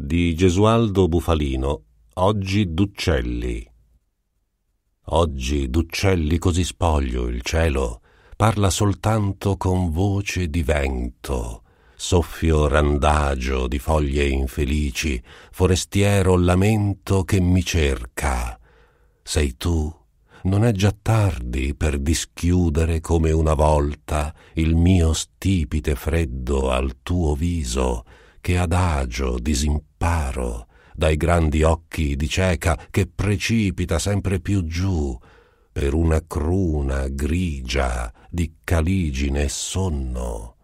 di Gesualdo Bufalino, oggi d'uccelli. Oggi d'uccelli così spoglio il cielo, parla soltanto con voce di vento, soffio randagio di foglie infelici, forestiero lamento che mi cerca. Sei tu? Non è già tardi per dischiudere come una volta il mio stipite freddo al tuo viso, che adagio, disimparo, dai grandi occhi di cieca che precipita sempre più giù, per una cruna grigia di caligine e sonno.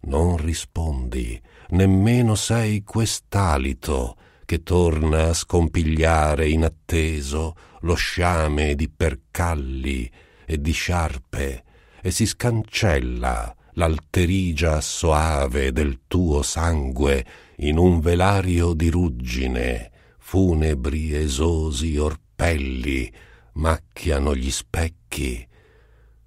Non rispondi, nemmeno sei quest'alito che torna a scompigliare inatteso lo sciame di percalli e di sciarpe e si scancella l'alterigia soave del tuo sangue in un velario di ruggine, funebri esosi orpelli macchiano gli specchi.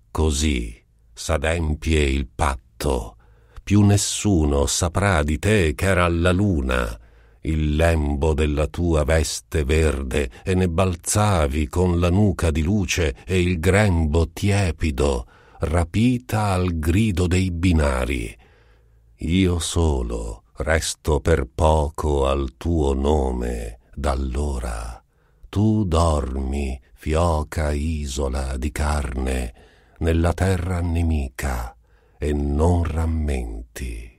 Così s'adempie il patto, più nessuno saprà di te che era la luna, il lembo della tua veste verde e ne balzavi con la nuca di luce e il grembo tiepido rapita al grido dei binari. Io solo resto per poco al tuo nome d'allora. Tu dormi, fioca isola di carne, nella terra nemica e non rammenti.